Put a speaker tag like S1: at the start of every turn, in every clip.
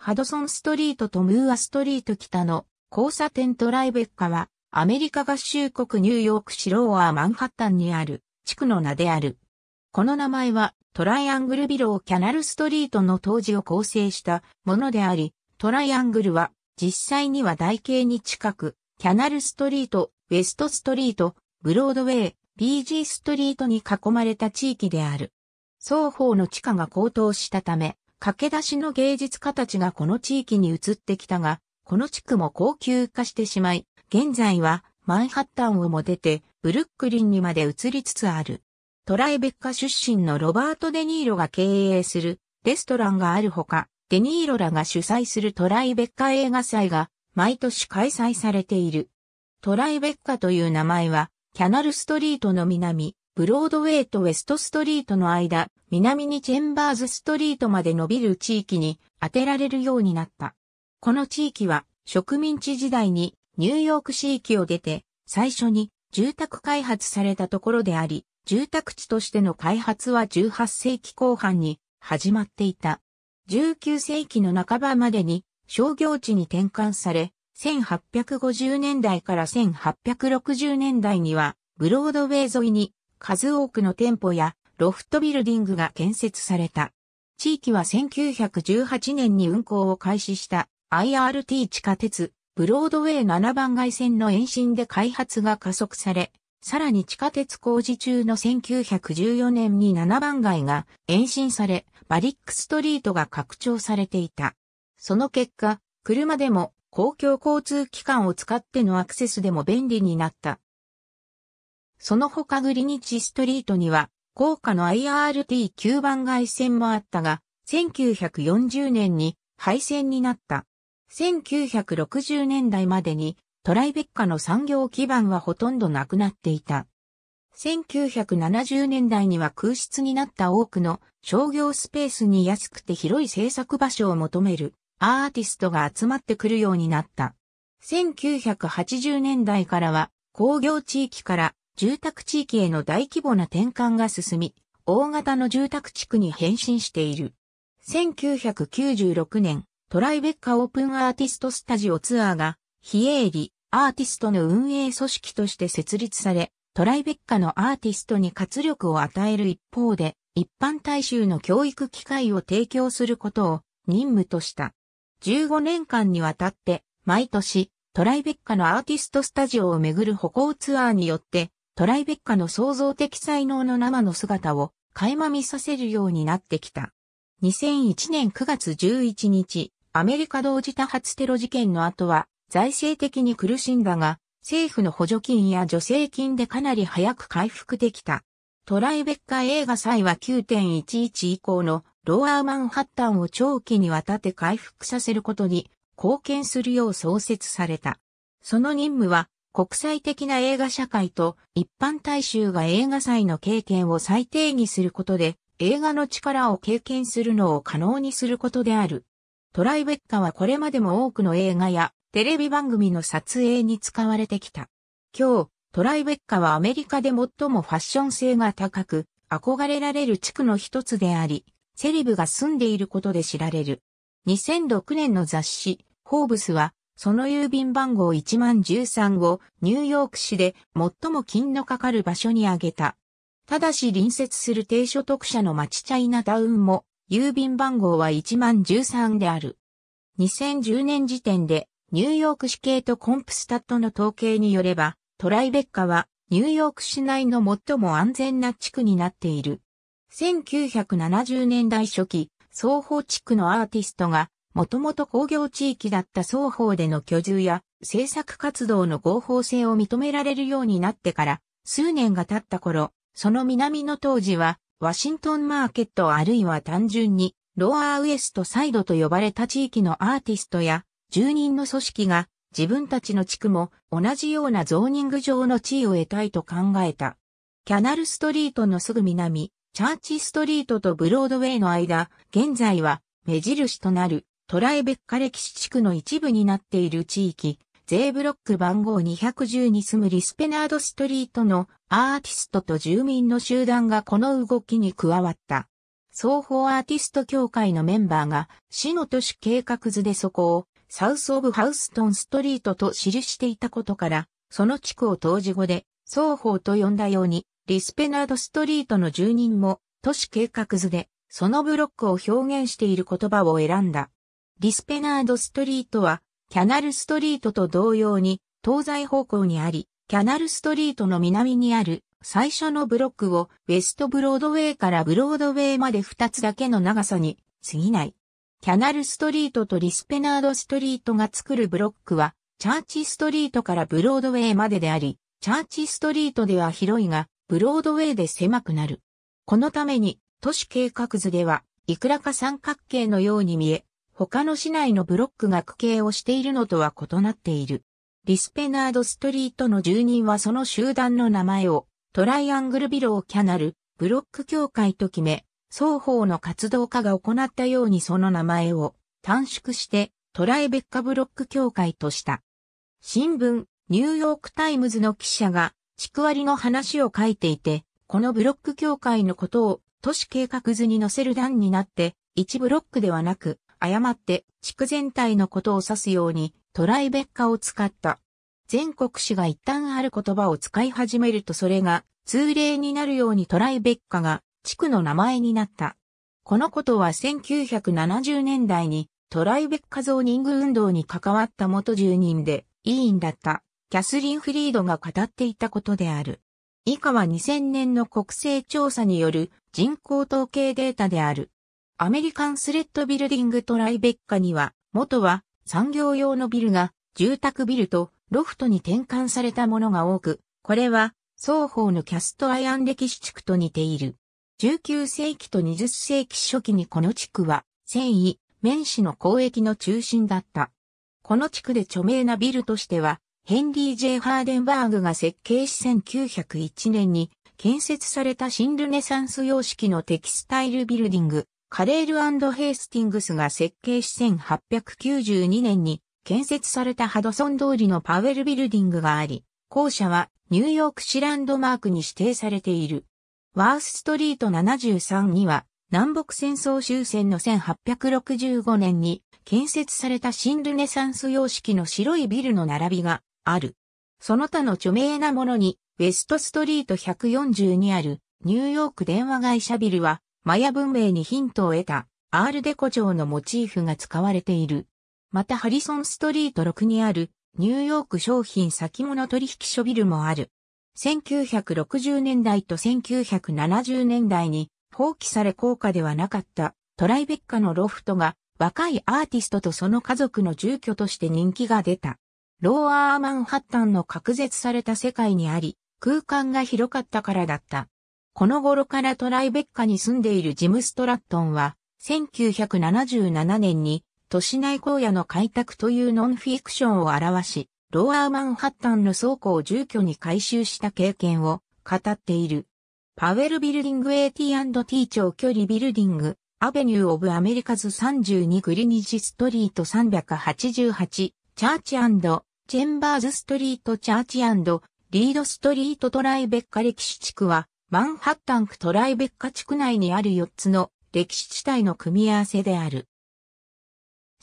S1: ハドソンストリートとムーアストリート北の交差点トライベッカは、アメリカ合衆国ニューヨークシローアーマンハッタンにある地区の名である。この名前はトライアングルビローキャナルストリートの当時を構成したものであり、トライアングルは実際には台形に近く、キャナルストリート、ウェストストリート、ブロードウェイ、BG ストリートに囲まれた地域である。双方の地価が高騰したため、駆け出しの芸術家たちがこの地域に移ってきたが、この地区も高級化してしまい、現在はマンハッタンをも出て、ブルックリンにまで移りつつある。トライベッカ出身のロバート・デ・ニーロが経営するレストランがあるほか、デ・ニーロらが主催するトライベッカ映画祭が毎年開催されている。トライベッカという名前は、キャナルストリートの南、ブロードウェイとウェストストリートの間、南にチェンバーズストリートまで伸びる地域に当てられるようになった。この地域は植民地時代にニューヨーク市域を出て最初に住宅開発されたところであり、住宅地としての開発は18世紀後半に始まっていた。19世紀の半ばまでに商業地に転換され、1850年代から1860年代にはブロードウェイ沿いに数多くの店舗やロフトビルディングが建設された。地域は1918年に運行を開始した IRT 地下鉄、ブロードウェイ7番街線の延伸で開発が加速され、さらに地下鉄工事中の1914年に7番街が延伸され、バリックストリートが拡張されていた。その結果、車でも公共交通機関を使ってのアクセスでも便利になった。その他グリニッジストリートには豪華の IRT 9番外線もあったが、1940年に廃線になった。1960年代までにトライベッカの産業基盤はほとんどなくなっていた。1970年代には空室になった多くの商業スペースに安くて広い制作場所を求めるアーティストが集まってくるようになった。1980年代からは工業地域から住宅地域への大規模な転換が進み、大型の住宅地区に変身している。1996年、トライベッカオープンアーティストスタジオツアーが、非営利、アーティストの運営組織として設立され、トライベッカのアーティストに活力を与える一方で、一般大衆の教育機会を提供することを任務とした。15年間にわたって、毎年、トライベッカのアーティストスタジオを巡る歩行ツアーによって、トライベッカの創造的才能の生の姿を垣間見させるようになってきた。2001年9月11日、アメリカ同時多発テロ事件の後は、財政的に苦しんだが、政府の補助金や助成金でかなり早く回復できた。トライベッカ映画祭は9.11以降のローアーマンハッタンを長期にわたって回復させることに貢献するよう創設された。その任務は国際的な映画社会と一般大衆が映画祭の経験を再定義することで映画の力を経験するのを可能にすることである。トライベッカはこれまでも多くの映画やテレビ番組の撮影に使われてきた。今日、トライベッカはアメリカで最もファッション性が高く、憧れられる地区の一つであり、セリブが住んでいることで知られる。2006年の雑誌、ホーブスは、その郵便番号1万13をニューヨーク市で最も金のかかる場所に挙げた。ただし隣接する低所得者の町チャイナダウンも郵便番号は1万13である。2010年時点でニューヨーク市系とコンプスタットの統計によればトライベッカはニューヨーク市内の最も安全な地区になっている。1970年代初期、双方地区のアーティストがもともと工業地域だった双方での居住や政策活動の合法性を認められるようになってから数年が経った頃、その南の当時はワシントンマーケットあるいは単純にローアーウエストサイドと呼ばれた地域のアーティストや住人の組織が自分たちの地区も同じようなゾーニング上の地位を得たいと考えた。キャナルストリートのすぐ南、チャーチストリートとブロードウェイの間、現在は目印となるトライベッカ歴史地区の一部になっている地域、税ブロック番号210に住むリスペナードストリートのアーティストと住民の集団がこの動きに加わった。双方アーティスト協会のメンバーが市の都市計画図でそこをサウス・オブ・ハウストン・ストリートと記していたことから、その地区を当時語で双方と呼んだように、リスペナードストリートの住人も都市計画図でそのブロックを表現している言葉を選んだ。リスペナードストリートは、キャナルストリートと同様に、東西方向にあり、キャナルストリートの南にある最初のブロックをウェストブロードウェイからブロードウェイまで2つだけの長さに過ぎない。キャナルストリートとリスペナードストリートが作るブロックは、チャーチストリートからブロードウェイまでであり、チャーチストリートでは広いが、ブロードウェイで狭くなる。このために、都市計画図では、いくらか三角形のように見え、他の市内のブロックが区形をしているのとは異なっている。リスペナードストリートの住人はその集団の名前をトライアングルビローキャナル、ブロック協会と決め、双方の活動家が行ったようにその名前を短縮してトライベッカブロック協会とした。新聞、ニューヨークタイムズの記者が地区割りの話を書いていて、このブロック協会のことを都市計画図に載せる段になって、1ブロックではなく、誤って地区全体のことを指すようにトライベッカを使った。全国紙が一旦ある言葉を使い始めるとそれが通例になるようにトライベッカが地区の名前になった。このことは1970年代にトライベッカゾーニング運動に関わった元住人で委員だったキャスリン・フリードが語っていたことである。以下は2000年の国勢調査による人口統計データである。アメリカンスレッドビルディングトライベッカには、元は産業用のビルが住宅ビルとロフトに転換されたものが多く、これは双方のキャストアイアン歴史地区と似ている。19世紀と20世紀初期にこの地区は繊維、綿糸の交易の中心だった。この地区で著名なビルとしては、ヘンリー・ J・ ハーデンバーグが設計し1901年に建設された新ルネサンス様式のテキスタイルビルディング、カレールヘイスティングスが設計し1892年に建設されたハドソン通りのパウェルビルディングがあり、校舎はニューヨーク市ランドマークに指定されている。ワースストリート73には南北戦争終戦の1865年に建設された新ルネサンス様式の白いビルの並びがある。その他の著名なものにウェストストリート142あるニューヨーク電話会社ビルはマヤ文明にヒントを得たアールデコ城のモチーフが使われている。またハリソンストリート6にあるニューヨーク商品先物取引所ビルもある。1960年代と1970年代に放棄され高価ではなかったトライベッカのロフトが若いアーティストとその家族の住居として人気が出た。ローアーマンハッタンの隔絶された世界にあり、空間が広かったからだった。この頃からトライベッカに住んでいるジム・ストラットンは、1977年に都市内荒野の開拓というノンフィクションを表し、ローアーマンハッタンの倉庫を住居に改修した経験を語っている。パウエルビルディング AT&T 長距離ビルディング、アベニュー・オブ・アメリカズ32グリニジストリート388、チャーチチェンバーズストリートチャーチリードストリートトライベッカ歴史地区は、マンハッタン区トライベッカ地区内にある4つの歴史地帯の組み合わせである。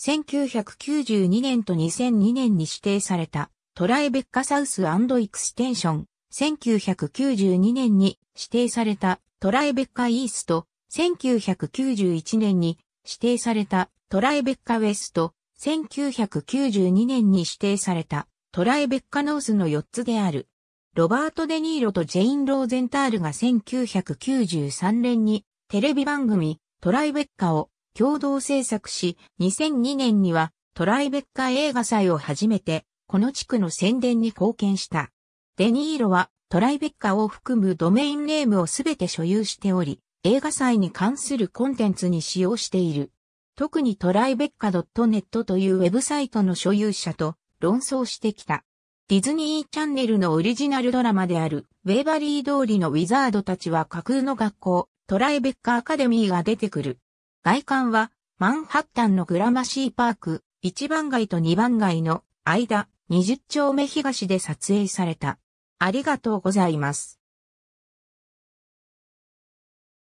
S1: 1992年と2002年に指定されたトライベッカサウスエクステンション、1992年に指定されたトライベッカイースト、1991年に指定されたトライベッカウェスト、1992年に指定されたトライベッカノースの4つである。ロバート・デ・ニーロとジェイン・ローゼンタールが1993年にテレビ番組トライベッカを共同制作し、2002年にはトライベッカ映画祭を初めてこの地区の宣伝に貢献した。デ・ニーロはトライベッカを含むドメインネームをすべて所有しており、映画祭に関するコンテンツに使用している。特にトライベッカ .net というウェブサイトの所有者と論争してきた。ディズニーチャンネルのオリジナルドラマである、ウェーバリー通りのウィザードたちは架空の学校、トライベッカアカデミーが出てくる。外観は、マンハッタンのグラマシーパーク、1番街と2番街の間、20丁目東で撮影された。ありがとうございます。